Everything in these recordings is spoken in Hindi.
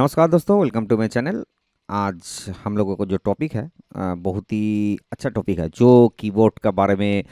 नमस्कार दोस्तों वेलकम टू माई चैनल आज हम लोगों को जो टॉपिक है बहुत ही अच्छा टॉपिक है जो कीबोर्ड का बारे में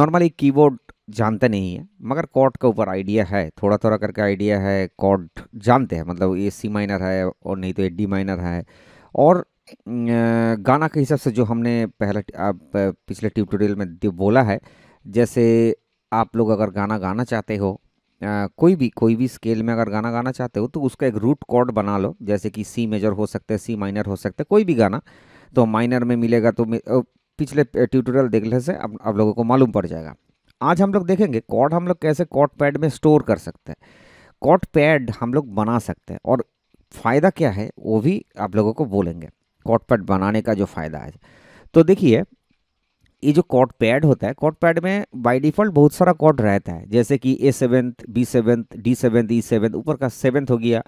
नॉर्मली कीबोर्ड जानते नहीं है मगर कॉर्ड का ऊपर आइडिया है थोड़ा थोड़ा करके आइडिया है कॉर्ड जानते हैं मतलब ये सी माइनर है और नहीं तो ये डी माइनर है और गाना के हिसाब से जो हमने पहले पिछले ट्यूटोरियल में बोला है जैसे आप लोग अगर गाना गाना चाहते हो आ, कोई भी कोई भी स्केल में अगर गाना गाना चाहते हो तो उसका एक रूट कॉर्ड बना लो जैसे कि सी मेजर हो सकता है सी माइनर हो सकता है कोई भी गाना तो माइनर में मिलेगा तो पिछले ट्यूटोरियल देखने से आप, आप लोगों को मालूम पड़ जाएगा आज हम लोग देखेंगे कॉर्ड हम लोग कैसे कॉर्ड पैड में स्टोर कर सकते हैं कॉर्ड पैड हम लोग बना सकते हैं और फ़ायदा क्या है वो भी आप लोगों को बोलेंगे कॉर्ड पैड बनाने का जो फ़ायदा है तो देखिए ये जो कॉट पैड होता है कॉट पैड में बाय डिफॉल्ट बहुत सारा कॉट रहता है जैसे कि A seventh B seventh D seventh E seventh ऊपर का सेवेंथ हो गया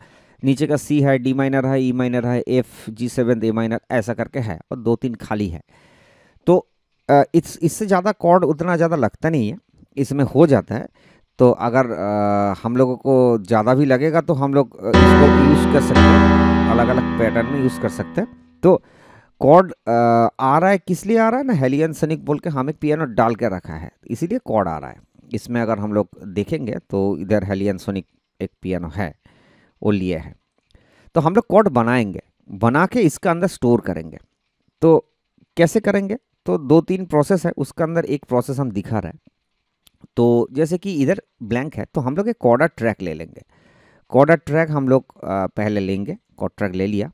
नीचे का सी है डी माइनर है ई e माइनर है F G seventh A minor ऐसा करके है और दो तीन खाली है तो इस इससे ज़्यादा कॉर्ड उतना ज़्यादा लगता नहीं है इसमें हो जाता है तो अगर आ, हम लोगों को ज़्यादा भी लगेगा तो हम लोग इसको यूज़ कर सकते हैं अलग अलग पैटर्न में यूज़ कर सकते हैं तो कॉड आ रहा है किस लिए आ रहा है ना हेलियन सनिक बोल के हम एक पियानो डाल के रखा है इसीलिए कॉड आ रहा है इसमें अगर हम लोग देखेंगे तो इधर हेलियन सोनिक एक पियानो है वो लिए है तो हम लोग कॉड बनाएंगे बना के इसका अंदर स्टोर करेंगे तो कैसे करेंगे तो दो तीन प्रोसेस है उसका अंदर एक प्रोसेस हम दिखा रहे हैं तो जैसे कि इधर ब्लैंक है तो हम लोग एक कॉडर ट्रैक ले लेंगे कॉडर ट्रैक हम लोग पहले लेंगे कॉड ट्रैक ले लिया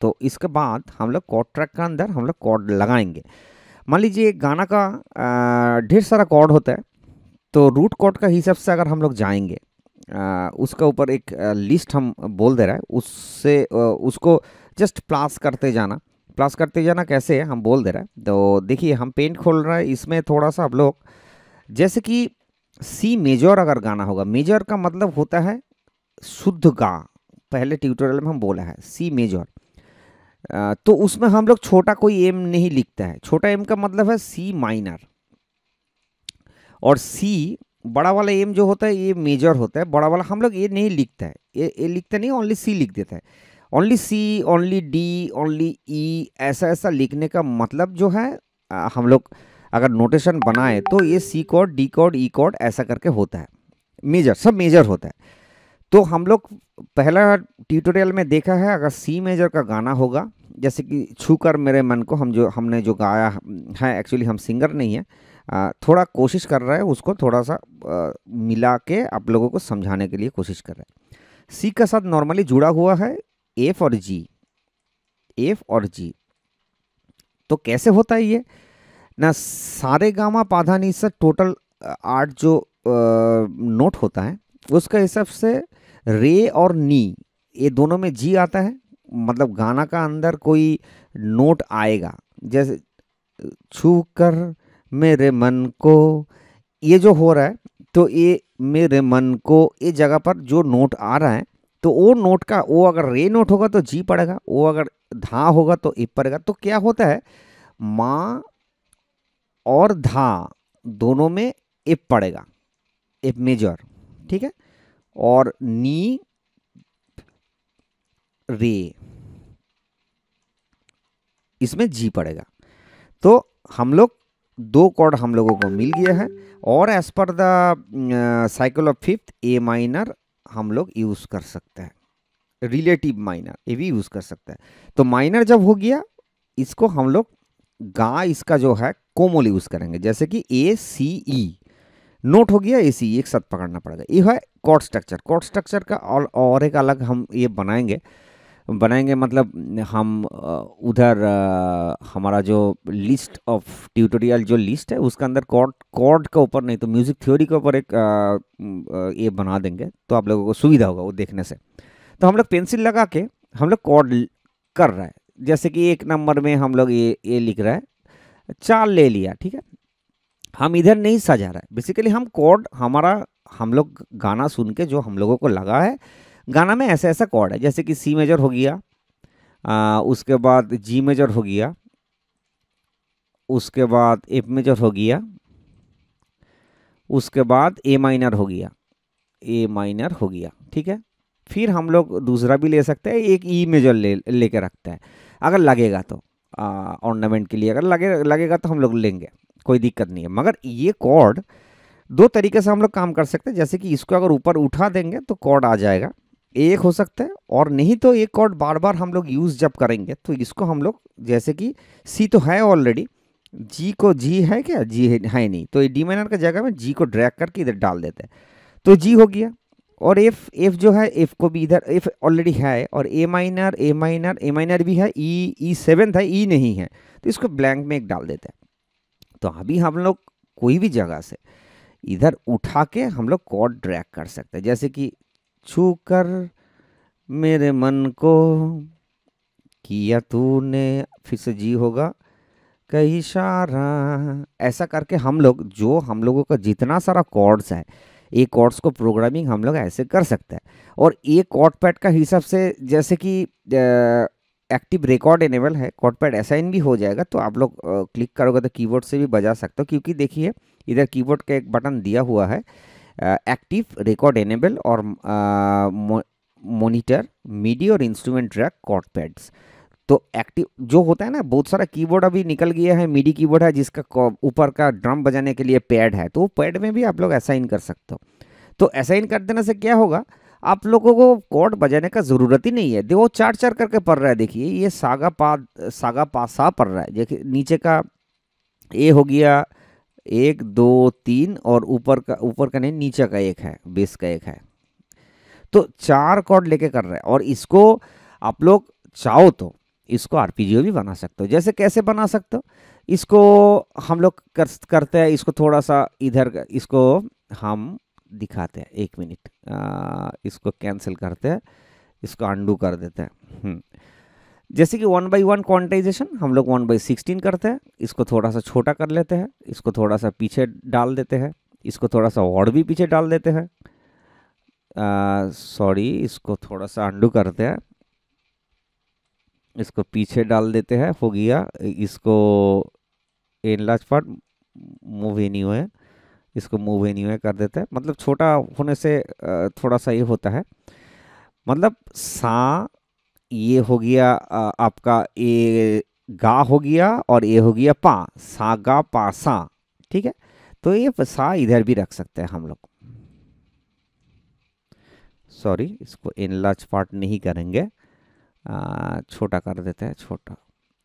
तो इसके बाद हम लोग कॉर्ड ट्रैक के अंदर हम लोग कॉर्ड लगाएंगे मान लीजिए गाना का ढेर सारा कॉर्ड होता है तो रूट कॉर्ड का हिसाब से अगर हम लोग जाएंगे आ, उसका ऊपर एक लिस्ट हम बोल दे रहा है उससे उसको जस्ट प्लास करते जाना प्लास करते जाना कैसे है हम बोल दे रहा है तो देखिए हम पेंट खोल रहे हैं इसमें थोड़ा सा हम लोग जैसे कि सी मेजर अगर गाना होगा मेजर का मतलब होता है शुद्ध गा पहले ट्यूटोरियल में हम बोला है सी मेजर तो उसमें हम लोग छोटा कोई एम नहीं लिखते हैं छोटा एम का मतलब है सी माइनर और सी बड़ा वाला एम जो होता है ये मेजर होता है बड़ा वाला हम लोग ये नहीं लिखता है ये ये लिखता नहीं ओनली सी लिख देता है only C only D only E ऐसा ऐसा लिखने का मतलब जो है आ, हम लोग अगर नोटेशन बनाए तो ये C code D code E code ऐसा करके होता है मेजर सब मेजर होता है तो हम लोग पहला ट्यूटोरियल में देखा है अगर सी मेजर का गाना होगा जैसे कि छू कर मेरे मन को हम जो हमने जो गाया है एक्चुअली हम सिंगर नहीं है थोड़ा कोशिश कर रहे हैं उसको थोड़ा सा मिला के आप लोगों को समझाने के लिए कोशिश कर रहे हैं सी का साथ नॉर्मली जुड़ा हुआ है एफ और जी एफ और जी तो कैसे होता है ये ना सारे गामा पाधानी से टोटल आठ जो नोट होता है उसके हिसाब से रे और नी ये दोनों में जी आता है मतलब गाना का अंदर कोई नोट आएगा जैसे छू कर मेरे मन को ये जो हो रहा है तो ये मेरे मन को ये जगह पर जो नोट आ रहा है तो वो नोट का वो अगर रे नोट होगा तो जी पड़ेगा वो अगर धा होगा तो इप पड़ेगा तो क्या होता है माँ और धा दोनों में इप पड़ेगा इप मेजर ठीक है और नी रे इसमें जी पड़ेगा तो हम लोग दो कॉर्ड हम लोगों को मिल गया है और as per the cycle of fifth A minor हम लोग यूज़ कर सकते हैं रिलेटिव माइनर ये भी यूज़ कर सकते हैं तो माइनर जब हो गया इसको हम लोग गा इसका जो है कोमोल यूज़ करेंगे जैसे कि ए सी ई नोट हो गया ए सी एक साथ पकड़ना पड़ेगा ये है कॉर्ड स्ट्रक्चर कॉड स्ट्रक्चर का और और एक अलग हम ये बनाएंगे बनाएंगे मतलब हम उधर हमारा जो लिस्ट ऑफ ट्यूटोरियल जो लिस्ट है उसके अंदर कॉर्ड कॉर्ड के ऊपर नहीं तो म्यूज़िक थ्योरी के ऊपर एक ये बना देंगे तो आप लोगों को सुविधा होगा वो देखने से तो हम लोग पेंसिल लगा के हम लोग कॉर्ड कर रहा है जैसे कि एक नंबर में हम लोग ये ये लिख रहा है चार ले लिया ठीक है हम इधर नहीं सजा रहे बेसिकली हम कॉर्ड हमारा हम लोग गाना सुन के जो हम लोगों को लगा है गाना में ऐसा ऐसा कॉर्ड है जैसे कि सी मेजर हो गया आ, उसके बाद जी मेजर हो गया उसके बाद एफ मेजर हो गया उसके बाद ए माइनर हो गया ए माइनर हो गया ठीक है फिर हम लोग दूसरा भी ले सकते हैं एक ई e मेजर ले लेके रखते हैं अगर लगेगा तो ऑर्नामेंट के लिए अगर लगे लगेगा तो हम लोग लेंगे कोई दिक्कत नहीं है मगर ये कॉर्ड दो तरीके से हम लोग काम कर सकते हैं जैसे कि इसको अगर ऊपर उठा देंगे तो कॉर्ड आ जाएगा एक हो सकता है और नहीं तो एक कॉर्ड बार बार हम लोग यूज़ जब करेंगे तो इसको हम लोग जैसे कि सी तो है ऑलरेडी जी को जी है क्या जी है, है नहीं तो ये डी माइनर का जगह में जी को ड्रैग करके इधर डाल देते हैं तो जी हो गया और एफ एफ जो है एफ को भी इधर एफ ऑलरेडी है और A minor A minor A minor भी है ई ई सेवन है ई e नहीं है तो इसको ब्लैंक में एक डाल देते हैं तो अभी हम लोग कोई भी जगह से इधर उठा के हम लोग कॉर्ड ड्रैग कर सकते हैं जैसे कि छू कर मेरे मन को किया तूने फिर से जी होगा कई सारा ऐसा करके हम लोग जो हम लोगों का जितना सारा कॉर्ड्स है ये कॉर्ड्स को प्रोग्रामिंग हम लोग ऐसे कर सकते हैं और ये कॉर्ड पैड का हिसाब से जैसे कि एक्टिव रिकॉर्ड एनेबल है कॉटपैड असाइन भी हो जाएगा तो आप लोग क्लिक करोगे तो कीबोर्ड से भी बजा सकते हो क्योंकि देखिए इधर कीबोर्ड का एक बटन दिया हुआ है एक्टिव रिकॉर्ड एनेबल और मोनिटर मीडिया और इंस्ट्रूमेंट ट्रैक कॉडपैड्स तो एक्टिव जो होता है ना बहुत सारा कीबोर्ड अभी निकल गया है मीडी कीबोर्ड है जिसका ऊपर का ड्रम बजाने के लिए पैड है तो पैड में भी आप लोग असाइन कर सकते हो तो असाइन कर देने से क्या होगा आप लोगों को कॉर्ड बजाने का ज़रूरत ही नहीं है देखो चार चार करके पढ़ रहा है देखिए ये सागा पा सागा पासा पढ़ रहा है देखिए नीचे का ए हो गया एक दो तीन और ऊपर का ऊपर का नहीं नीचे का एक है बेस का एक है तो चार कॉर्ड लेके कर रहा है और इसको आप लोग चाहो तो इसको आर भी बना सकते हो जैसे कैसे बना सकते हो इसको हम लोग कर, करते हैं इसको थोड़ा सा इधर इसको हम दिखाते हैं एक मिनट इसको कैंसिल करते हैं इसको अंडू कर देते हैं हम्म। जैसे कि वन बाई वन क्वांटाइजेशन हम लोग वन बाई सिक्सटीन करते हैं इसको थोड़ा सा छोटा कर लेते हैं इसको थोड़ा सा पीछे डाल देते हैं इसको थोड़ा सा और भी पीछे डाल देते हैं सॉरी इसको थोड़ा सा अंडू करते हैं इसको पीछे डाल देते हैं हो गया इसको एनलाज पार्ट मूव एनी है इसको मूव एनी यू कर देते हैं मतलब छोटा होने से थोड़ा सा ये होता है मतलब सा ये हो गया आपका ए गा हो गया और ये हो गया पा सा गा पा सा ठीक है तो ये सा इधर भी रख सकते हैं हम लोग सॉरी इसको इन लार्ज पार्ट नहीं करेंगे आ, छोटा कर देते हैं छोटा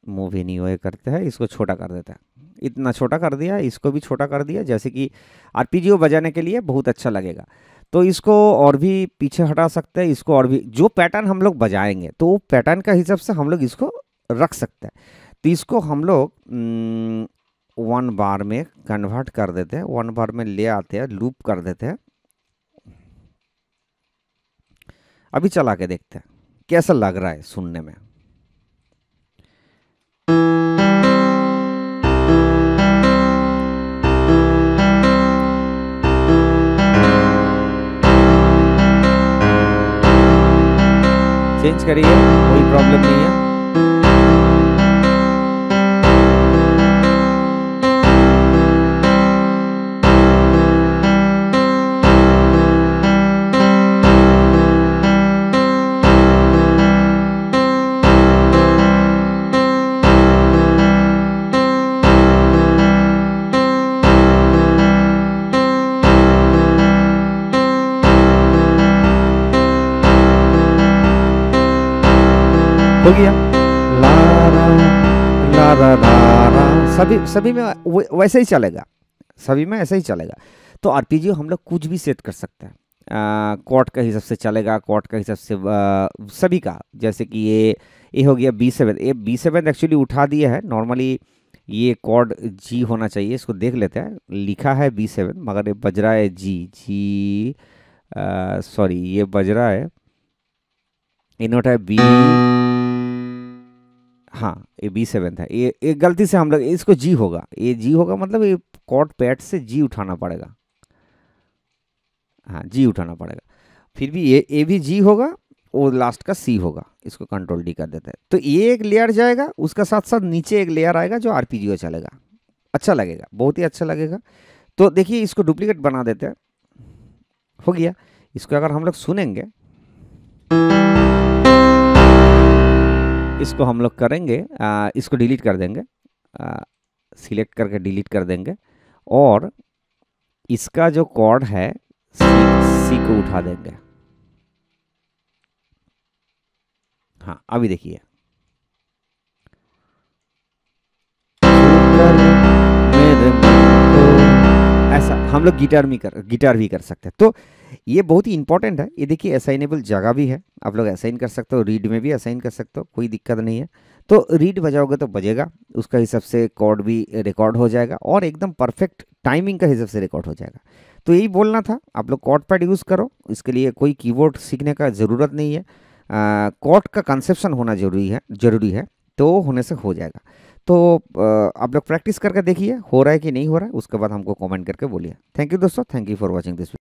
मूव ही नहीं हुए करते हैं इसको छोटा कर देता है इतना छोटा कर दिया इसको भी छोटा कर दिया जैसे कि आर बजाने के लिए बहुत अच्छा लगेगा तो इसको और भी पीछे हटा सकते हैं इसको और भी जो पैटर्न हम लोग बजाएंगे तो वो पैटर्न का हिसाब से हम लोग इसको रख सकते हैं तो इसको हम लोग वन बार में कन्वर्ट कर देते हैं वन बार में ले आते हैं लूप कर देते हैं अभी चला के देखते हैं कैसा लग रहा है सुनने में चेंज करिए कोई प्रॉब्लम नहीं है हो गया लारा लारा लारा सभी सभी में वैसे ही चलेगा सभी में ऐसे ही चलेगा तो आर हम लोग कुछ भी सेट कर सकते हैं कॉट का हिसाब से चलेगा कॉट का हिसाब से आ, सभी का जैसे कि ये ये हो गया बी सेवन ये बी सेवन एक्चुअली उठा दिया है नॉर्मली ये कॉर्ड जी होना चाहिए इसको देख लेते हैं लिखा है बी सेवन मगर ये बज रहा है जी जी सॉरी ये बज रहा है इनोट है बी हाँ ए बी सेवन था ये एक गलती से हम लोग इसको जी होगा ये जी होगा मतलब ये कॉट पैट से जी उठाना पड़ेगा हाँ जी उठाना पड़ेगा फिर भी ये ए भी जी होगा और लास्ट का सी होगा इसको कंट्रोल डी कर देते हैं तो ये एक लेयर जाएगा उसका साथ साथ नीचे एक लेयर आएगा जो आर पी चलेगा अच्छा लगेगा बहुत ही अच्छा लगेगा तो देखिए इसको डुप्लीकेट बना देते हैं हो गया इसको अगर हम लोग सुनेंगे इसको हम लोग करेंगे आ, इसको डिलीट कर देंगे सिलेक्ट करके डिलीट कर देंगे और इसका जो कॉर्ड है सी, सी को उठा देंगे हाँ अभी देखिए ऐसा हम लोग गिटार भी कर गिटार भी कर सकते हैं तो ये बहुत ही इंपॉर्टेंट है ये देखिए असाइनेबल जगह भी है आप लोग असाइन कर सकते हो रीड में भी असाइन कर सकते हो कोई दिक्कत नहीं है तो रीड बजाओगे तो बजेगा उसका हिसाब से कॉर्ड भी रिकॉर्ड हो जाएगा और एकदम परफेक्ट टाइमिंग का हिसाब से रिकॉर्ड हो जाएगा तो यही बोलना था आप लोग कॉर्ड पैड यूज़ करो इसके लिए कोई कीबोर्ड सीखने का ज़रूरत नहीं है कॉर्ड का कंसेप्शन होना जरूरी है ज़रूरी है तो होने से हो जाएगा तो आप लोग प्रैक्टिस करके देखिए हो रहा है कि नहीं हो रहा है उसके बाद हमको कमेंट करके बोलिए थैंक यू दोस्तों thank you for watching this